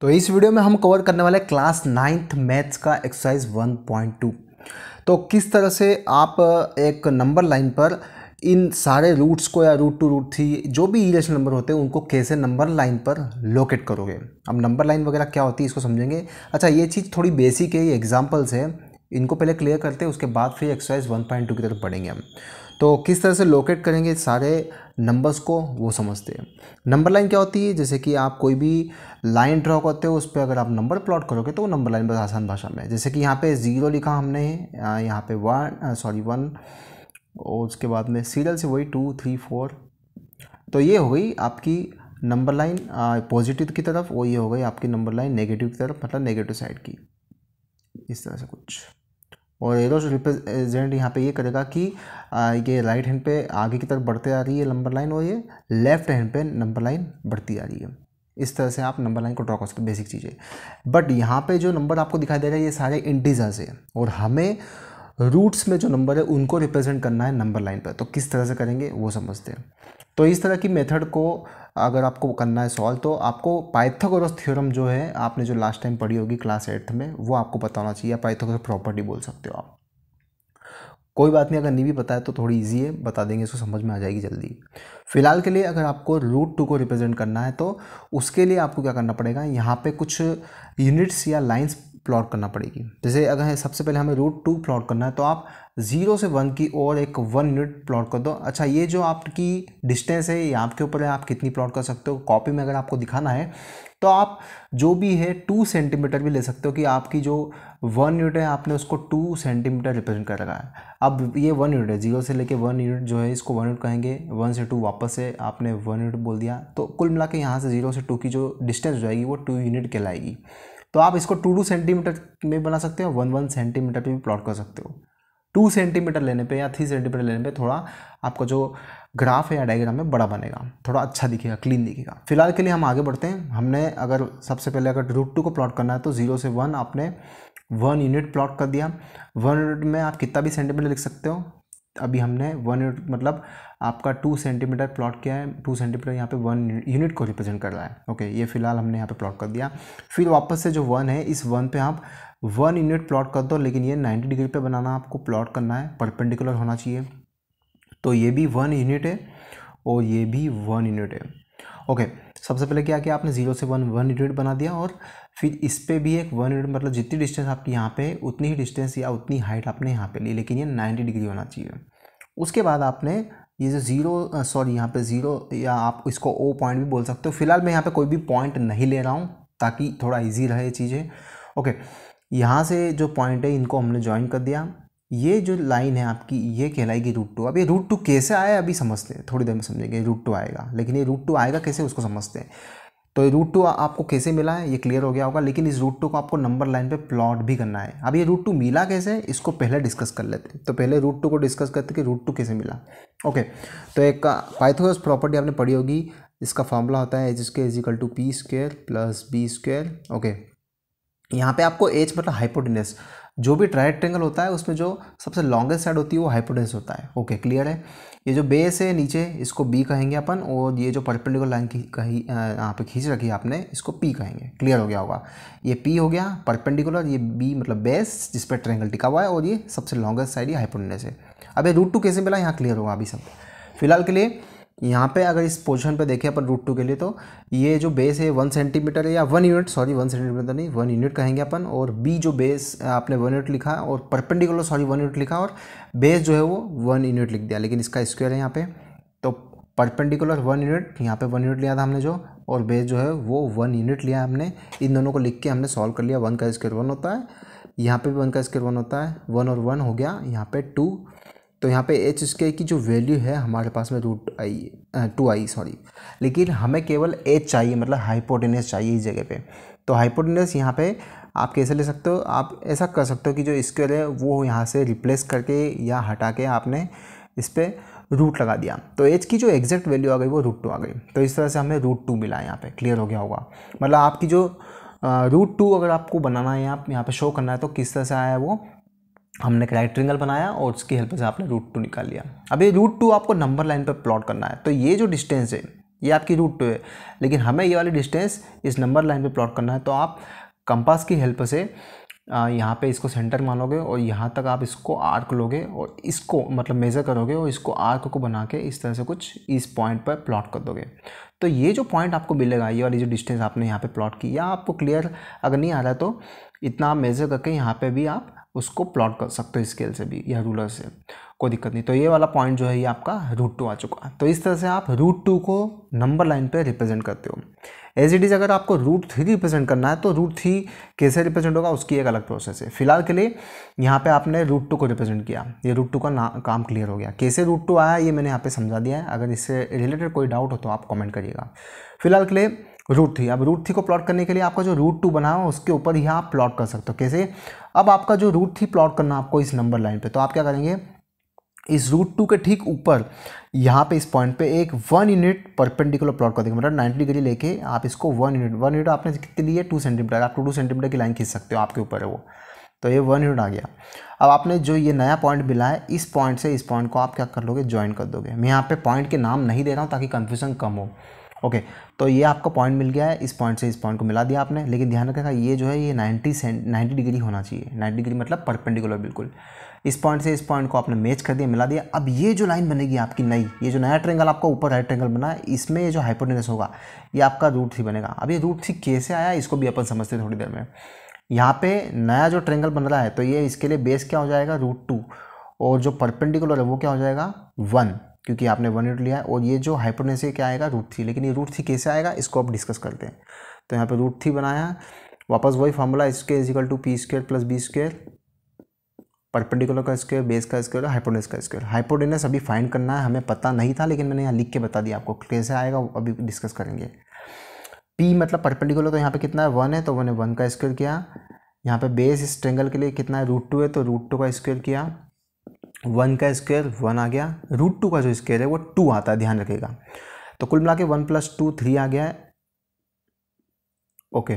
तो इस वीडियो में हम कवर करने वाले क्लास नाइन्थ मैथ्स का एक्सरसाइज 1.2 तो किस तरह से आप एक नंबर लाइन पर इन सारे रूट्स को या रूट टू रूट थ्री जो भी इलेक्शन नंबर होते हैं उनको कैसे नंबर लाइन पर लोकेट करोगे अब नंबर लाइन वगैरह क्या होती है इसको समझेंगे अच्छा ये चीज़ थोड़ी बेसिक है ये एग्जाम्पल्स है इनको पहले क्लियर करते हैं उसके बाद फिर एक्सरसाइज 1.2 की तरफ बढ़ेंगे हम तो किस तरह से लोकेट करेंगे सारे नंबर्स को वो समझते हैं नंबर लाइन क्या होती है जैसे कि आप कोई भी लाइन ड्रॉ करते हो उस पर अगर आप नंबर प्लॉट करोगे तो वो नंबर लाइन बस आसान भाषा में जैसे कि यहाँ पे ज़ीरो लिखा हमने यहाँ पे वन सॉरी वन और उसके बाद में सीरियल से वही टू थ्री फोर तो ये हो गई आपकी नंबर लाइन पॉजिटिव की तरफ और ये हो गई आपकी नंबर लाइन नेगेटिव की तरफ मतलब नेगेटिव साइड की इस तरह से कुछ और येलो रिप्रेजेंट यहाँ पे ये करेगा कि ये राइट हैंड पे आगे की तरफ बढ़ते आ रही है नंबर लाइन और ये लेफ्ट हैंड पे नंबर लाइन बढ़ती आ रही है इस तरह से आप नंबर लाइन को ड्रॉ कर सकते बेसिक चीज़ें बट यहाँ पे जो नंबर आपको दिखाई दे रहा है ये सारे इंटीजर्स है और हमें रूट्स में जो नंबर है उनको रिप्रेजेंट करना है नंबर लाइन पर तो किस तरह से करेंगे वो समझते हैं तो इस तरह की मेथड को अगर आपको करना है सॉल्व तो आपको पाइथागोरस थ्योरम जो है आपने जो लास्ट टाइम पढ़ी होगी क्लास एट्थ में वो आपको पता होना चाहिए पाइथागोरस प्रॉपर्टी बोल सकते हो आप कोई बात नहीं अगर नहीं भी पता है तो थोड़ी इजी है बता देंगे इसको समझ में आ जाएगी जल्दी फिलहाल के लिए अगर आपको रूट टू को रिप्रेजेंट करना है तो उसके लिए आपको क्या करना पड़ेगा यहाँ पे कुछ यूनिट्स या लाइंस प्लॉट करना पड़ेगी जैसे अगर सबसे पहले हमें रूट टू प्लॉट करना है तो आप ज़ीरो से वन की और एक वन यूनिट प्लॉट कर दो अच्छा ये जो आपकी डिस्टेंस है ये आपके ऊपर है आप कितनी प्लॉट कर सकते हो कॉपी में अगर आपको दिखाना है तो आप जो भी है टू सेंटीमीटर भी ले सकते हो कि आपकी जो वन यूनिट है आपने उसको टू सेंटीमीटर रिप्रेजेंट कर रखा है अब ये वन यूनिट है जीरो से लेके वन यूनिट जो है इसको वन यूनिट कहेंगे वन से टू वापस से आपने वन यूनिट बोल दिया तो कुल मिला के यहाँ से जीरो से टू की जो डिस्टेंस हो जाएगी वो टू यूनिट कहलाएगी तो आप इसको टू टू सेंटीमीटर में बना सकते हो वन वन सेंटीमीटर पर भी प्लॉट कर सकते हो टू सेंटीमीटर लेने पे या थ्री सेंटीमीटर लेने पे थोड़ा आपका जो ग्राफ है या डायग्राम है बड़ा बनेगा थोड़ा अच्छा दिखेगा क्लीन दिखेगा फिलहाल के लिए हम आगे बढ़ते हैं हमने अगर सबसे पहले अगर रूट टू को प्लॉट करना है तो ज़ीरो से वन आपने वन यूनिट प्लॉट कर दिया वन यूनिट में आप कितना भी सेंटीमीटर लिख सकते हो अभी हमने वन यूनिट मतलब आपका टू सेंटीमीटर प्लॉट किया है टू सेंटीमीटर यहाँ पे वन यूनिट को रिप्रेजेंट कर रहा है ओके ये फिलहाल हमने यहाँ पे प्लॉट कर दिया फिर वापस से जो वन है इस वन पे आप वन यूनिट प्लॉट कर दो लेकिन ये नाइन्टी डिग्री पर बनाना आपको प्लॉट करना है परपेंडिकुलर होना चाहिए तो ये भी वन यूनिट है और ये भी वन यूनिट है ओके सबसे पहले क्या किया आपने जीरो से वन वन यूनिट बना दिया और फिर इस पर भी एक वन यूनिट मतलब जितनी डिस्टेंस आपकी यहाँ पे उतनी ही डिस्टेंस या उतनी हाइट आपने यहाँ पे ली लेकिन ये नाइन्टी डिग्री होना चाहिए उसके बाद आपने ये जो ज़ीरो सॉरी यहाँ पे ज़ीरो या आप इसको ओ पॉइंट भी बोल सकते हो फिलहाल मैं यहाँ पे कोई भी पॉइंट नहीं ले रहा हूँ ताकि थोड़ा ईजी रहे चीज़ें ओके यहाँ से जो पॉइंट है इनको हमने ज्वाइन कर दिया ये जो लाइन है आपकी ये कहलाएगी रूट टू अब ये रूट टू कैसे आया अभी समझते हैं थोड़ी देर में समझेंगे रूट टू आएगा लेकिन ये रूट टू आएगा कैसे उसको समझते हैं तो ये रूट टू आपको कैसे मिला है ये क्लियर हो गया होगा लेकिन इस रूट टू को आपको नंबर लाइन पे प्लॉट भी करना है अब ये रूट टू मिला कैसे इसको पहले डिस्कस कर लेते हैं तो पहले रूट टू को डिस्कस करते कि रूट टू कैसे मिला ओके तो एक पाइथागोरस प्रॉपर्टी आपने पढ़ी होगी इसका फॉर्मूला होता है H is is equal to P square plus B square okay यहाँ पे आपको एच मतलब हाइपोटिनस जो भी ट्राइट ट्रेंगल होता है उसमें जो सबसे लॉन्गेस्ट साइड होती है वो हाइपोटेस होता है ओके okay, क्लियर है ये जो बेस है नीचे इसको बी कहेंगे अपन और ये जो परपेंडिकुलर लाइन की कही यहाँ पे खींच रखी है आपने इसको पी कहेंगे क्लियर हो गया होगा ये पी हो गया परपेंडिकुलर ये बी मतलब बेस जिस पर ट्रेंगल टिका हुआ है और ये सबसे लॉन्गेस्ट साइड ये हाइपोटेस है अब ये रूट टू कैसे मिला यहाँ क्लियर होगा अभी सब फिलहाल के लिए यहाँ पे अगर इस पोजीशन पे देखें अपन रूट टू के लिए तो ये जो बेस है वन सेंटीमीटर है या one unit sorry one centimetre नहीं वन यूनिट कहेंगे अपन और बी जो बेस आपने वन यूनिट लिखा और परपेंडिकुलर सॉरी वन यूनिट लिखा और बेस जो है वो वन यूनिट लिख दिया लेकिन इसका स्क्वायर है यहाँ पे तो परपेंडिकुलर वन यूनिट यहाँ पे वन यूनिट लिया था हमने जो और बेस जो है वो वन यूनिट लिया हमने इन दोनों को लिख के हमने सॉल्व कर लिया वन का स्क्वायर वन होता है यहाँ पे भी वन का स्क्वायर वन होता है वन और वन हो गया यहाँ पे टू तो यहाँ पे एच स्क्र की जो वैल्यू है हमारे पास में root I two I sorry लेकिन हमें केवल एच चाहिए मतलब हाइपोटेनस चाहिए इस जगह पे तो हाइपोटेनस यहाँ पे आप कैसे ले सकते हो आप ऐसा कर सकते हो कि जो स्क्वेयर है वो यहाँ से रिप्लेस करके या हटा के आपने इस पर रूट लगा दिया तो एच की जो एग्जैक्ट वैल्यू आ गई वो रूट टू आ गई तो इस तरह से हमें रूट टू मिला यहाँ पे क्लियर हो गया होगा मतलब आपकी जो रूट टू अगर आपको बनाना है आप यहाँ पे शो करना है तो किस तरह से आया है वो हमने एक राइट ट्रिंगल बनाया और उसकी हेल्प से आपने रूट टू निकाल लिया अब ये रूट टू आपको नंबर लाइन पर प्लॉट करना है तो ये जो डिस्टेंस है ये आपकी रूट टू है लेकिन हमें ये वाली डिस्टेंस इस नंबर लाइन पर प्लॉट करना है तो आप कंपास की हेल्प से यहाँ पे इसको सेंटर मानोगे और यहाँ तक आप इसको आर्क लोगे और इसको मतलब मेज़र करोगे और इसको आर्क को बना के इस तरह से कुछ इस पॉइंट पर प्लॉट कर दोगे तो ये जो पॉइंट आपको मिलेगा ये और ये जो डिस्टेंस आपने यहाँ पे प्लॉट या आपको क्लियर अगर नहीं आ रहा तो इतना आप मेज़र करके यहाँ पे भी आप उसको प्लॉट कर सकते हो स्केल से भी या रूलर से कोई दिक्कत नहीं तो ये वाला पॉइंट जो है ये आपका रूट टू आ चुका है तो इस तरह से आप रूट टू को नंबर लाइन पर रिप्रेजेंट करते हो एज इट इज़ अगर आपको रूट थ्री रिप्रेजेंट करना है तो रूट थ्री कैसे रिप्रेजेंट होगा उसकी एक अलग प्रोसेस है फिलहाल के लिए यहाँ पे आपने रूट टू को रिप्रेजेंट किया ये रूट टू का काम क्लियर हो गया कैसे रूट टू आया ये मैंने यहाँ पे समझा दिया है अगर इससे रिलेटेड कोई डाउट हो तो आप कॉमेंट करिए करिएगा फिलहाल के लिए रूट थ्री अब रूट थ्री को प्लॉट करने के लिए आपका जो रूट टू बना हुआ उसके ऊपर ही आप प्लॉट कर सकते हो कैसे अब आपका जो रूट थ्री प्लॉट करना आपको इस नंबर लाइन पे तो आप क्या करेंगे इस रूट टू के ठीक ऊपर यहाँ पे इस पॉइंट पे एक वन यूनिट परपेंडिकुलर प्लॉट कर देंगे मतलब नाइन्टी डिग्री लेके आप इसको वन यूनिट वन यूनिट आपने कितनी ली है टू सेंटीमीटर आप टू सेंटीमीटर की लाइन खींच सकते हो आपके ऊपर है वो तो ये वन यूनिट आ गया अब आपने जो ये नया पॉइंट मिला है इस पॉइंट से इस पॉइंट को आप क्या कर लोगे ज्वाइन कर दोगे मैं यहाँ पे पॉइंट के नाम नहीं दे रहा हूँ ताकि कन्फ्यूजन कम हो ओके तो ये आपका पॉइंट मिल गया है इस पॉइंट से इस पॉइंट को मिला दिया आपने लेकिन ध्यान रखेगा ये जो है ये 90 सेंट नाइन्टी डिग्री होना चाहिए 90 डिग्री मतलब परपेंडिकुलर बिल्कुल इस पॉइंट से इस पॉइंट को आपने मैच कर दिया मिला दिया अब ये जो लाइन बनेगी आपकी नई ये जो नया ट्रेंगल आपका ऊपर राइट ट्रेंगल बना है इसमें ये जो हाइपोटेनस होगा ये आपका रूट थ्री बनेगा अब ये रूट थ्री कैसे आया इसको भी अपन समझते हैं थोड़ी देर में यहाँ पे नया जो ट्रेंगल बन रहा है तो ये इसके लिए बेस क्या हो जाएगा रूट टू और जो परपेंडिकुलर है वो क्या हो जाएगा वन क्योंकि आपने वन रूट लिया है और ये जो हाइपोटेंस क्या आएगा रूट थ्री लेकिन ये रूट थ्री कैसे आएगा इसको आप डिस्कस करते हैं तो यहाँ पे रूट थ्री बनाया वापस वही formula square is equal to P square plus B square perpendicular का स्क्वेयर बेस का स्क्वायर हाइपोडेनस का स्क्वेयर हाइपोटेनस अभी फाइंड करना है हमें पता नहीं था लेकिन मैंने यहाँ लिख के बता दिया आपको कैसे आएगा अभी डिस्कस करेंगे पी मतलब परपेंडिकुलर तो यहाँ पे कितना है वन है तो मैंने वन का स्क्वेयर किया यहाँ पे बेस इस ट्रेंगल के लिए कितना है रूट टू है तो रूट टू का स्क्वेयर किया वन का स्क्वेयर वन आ गया रूट टू का जो स्क्वेयर है वो टू आता है ध्यान रखेगा तो कुल मिला के वन प्लस टू थ्री आ गया है ओके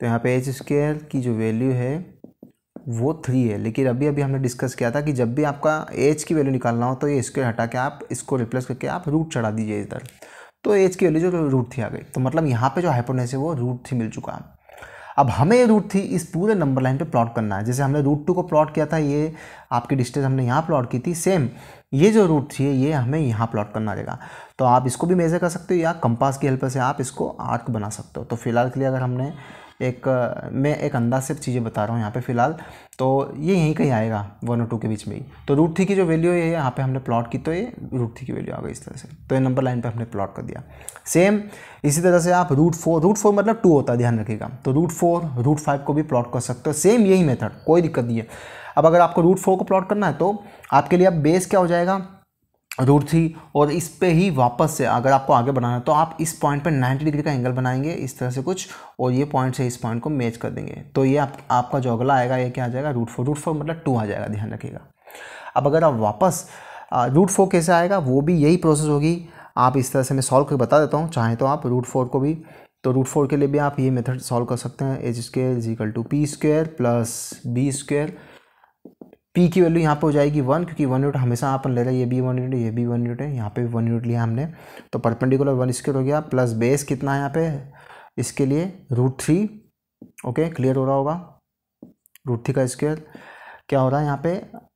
तो यहाँ पे एच स्क्वेयर की जो वैल्यू है वो थ्री है लेकिन अभी अभी हमने डिस्कस किया था कि जब भी आपका एच की वैल्यू निकालना हो तो ये स्क्वेयर हटा के आप इसको रिप्लेस करके आप रूट चढ़ा दीजिए इधर तो एच की वैल्यू जो रूट थी आ गई तो मतलब यहाँ पे जो हाइपोनेस है वो रूट थी मिल चुका अब हमें रूट थ्री इस पूरे नंबर लाइन पे प्लॉट करना है जैसे हमने रूट टू को प्लॉट किया था ये आपकी डिस्टेंस हमने यहाँ प्लॉट की थी सेम ये जो रूट थ्री है ये हमें यहाँ प्लॉट करना रहेगा तो आप इसको भी मेज़र कर सकते हो या कंपास की हेल्प से आप इसको आर्क बना सकते हो तो फिलहाल के लिए अगर हमने एक मैं एक अंदाज से चीज़ें बता रहा हूँ यहाँ पे फ़िलहाल तो ये यहीं कहीं आएगा वन और टू के बीच में ही तो रूट थ्री की जो वैल्यू है यहाँ पे हमने प्लॉट की तो ये रूट थ्री की वैल्यू आ गई इस तरह से तो ये नंबर लाइन पे हमने प्लॉट कर दिया सेम इसी तरह से आप रूट फोर रूट फोर मतलब टू होता है ध्यान रखिएगा तो रूट फोर रूट फाइव को भी प्लॉट कर सकते हो सेम यही मेथड कोई दिक्कत नहीं है अब अगर आपको रूट फोर को प्लॉट करना है तो आपके लिए अब बेस क्या हो जाएगा रूट थ्री और इस पे ही वापस से अगर आपको आगे बढ़ाना है तो आप इस पॉइंट पर 90 डिग्री का एंगल बनाएंगे इस तरह से कुछ और ये पॉइंट से इस पॉइंट को मैच कर देंगे तो ये आप आपका जो अगला आएगा ये क्या आ जाएगा रूट फोर रूट फोर मतलब टू आ जाएगा ध्यान रखिएगा अब अगर आप वापस रूट फोर कैसे आएगा वो भी यही प्रोसेस होगी आप इस तरह से मैं सॉल्व करके बता देता हूँ चाहें तो आप रूट फोर को भी तो रूट फोर के लिए भी आप ये मेथड सॉल्व कर सकते हैं H square is equal to P square plus B square P की वैल्यू यहाँ पे हो जाएगी वन क्योंकि वन यूनिट हमेशा अपन ले रहे हैं ये भी वन यूनिट ये भी वन यूनिट है यहाँ पे भी वन यूनिट लिया हमने तो परपेंडिकुलर वन स्क्वेयर हो गया प्लस बेस कितना है यहाँ पे इसके लिए रूट थ्री ओके क्लियर हो रहा होगा रूट थ्री का स्क्वेयर क्या हो रहा है यहाँ पे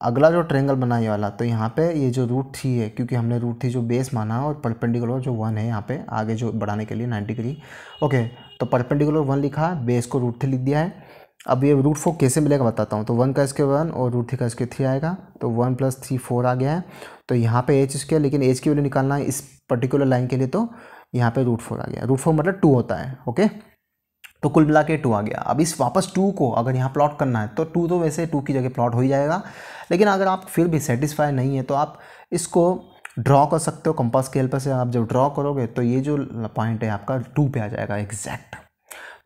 अगला जो ट्रेंगल बना ये वाला तो यहाँ पे ये जो रूट थ्री है क्योंकि हमने रूट थ्री जो बेस माना है और परपेंडिकुलर जो वन है यहाँ पे आगे जो बढ़ाने के लिए नाइन्टी डिग्री ओके तो परपेंडिकुलर वन लिखा बेस को रूट थ्री लिख दिया है अब ये रूट फोर कैसे मिलेगा बताता हूँ तो वन का इसके वन और रूट थ्री का इसके थ्री आएगा तो वन प्लस थ्री फोर आ गया है तो यहाँ पे एच इसके लेकिन एच की वैल्यू निकालना है इस पर्टिकुलर लाइन के लिए तो यहाँ पे रूट फोर आ गया रूट फोर मतलब टू होता है ओके तो कुल मिला के टू आ गया अब इस वापस टू को अगर यहाँ प्लॉट करना है तो टू तो वैसे टू की जगह प्लॉट हो ही जाएगा लेकिन अगर आप फिर भी सेटिस्फाई नहीं है तो आप इसको ड्रॉ कर सकते हो कंपास की हेल्प से आप जब ड्रॉ करोगे तो ये जो पॉइंट है आपका टू पे आ जाएगा एग्जैक्ट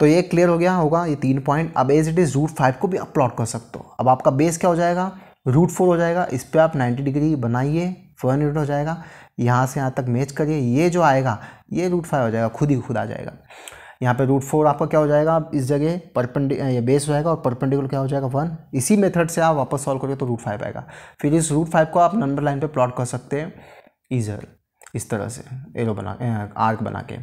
तो ये क्लियर हो गया होगा ये तीन पॉइंट अब as it is root five को भी आप प्लॉट कर सकते हो अब आपका बेस क्या हो जाएगा रूट फोर हो जाएगा इस पर आप नाइन्टी डिग्री बनाइए फोर हंड्रेड हो जाएगा यहाँ से यहाँ तक मैच करिए ये जो आएगा ये रूट फाइव हो जाएगा खुद ही खुद आ जाएगा यहाँ पे रूट फोर आपका क्या हो जाएगा इस जगह परपेंड ये बेस हो जाएगा और परपेंडिकुलर क्या हो जाएगा वन इसी मेथड से आप वापस सॉल्व करिए तो रूट फाइव आएगा फिर इस रूट फाइव को आप नंबर लाइन पे प्लॉट कर सकते हैं इजर इस तरह से एरो बना आर्क बना के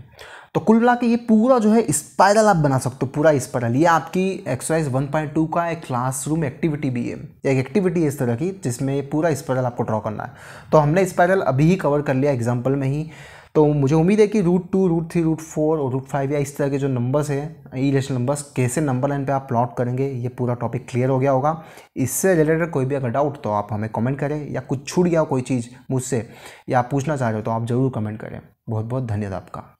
तो कुल मिला के ये पूरा जो है स्पायरल आप बना सकते हो पूरा स्पायरल ये आपकी एक्सरसाइज 1.2 का एक क्लासरूम एक्टिविटी भी है एक एक्टिविटी है इस तरह की जिसमें पूरा स्पायरल आपको ड्रॉ करना है तो हमने स्पायरल अभी ही कवर कर लिया एग्जाम्पल में ही तो मुझे उम्मीद है कि root two root three root four और रूट फाइव या इस तरह के जो नंबर्स हैं ई रेशनल नंबर्स कैसे नंबर लाइन पे आप प्लॉट करेंगे ये पूरा टॉपिक क्लियर हो गया होगा इससे रिलेटेड कोई भी अगर डाउट तो आप हमें कमेंट करें या कुछ छूट गया कोई चीज़ मुझसे या आप पूछना चाह रहे हो तो आप ज़रूर कमेंट करें बहुत बहुत धन्यवाद आपका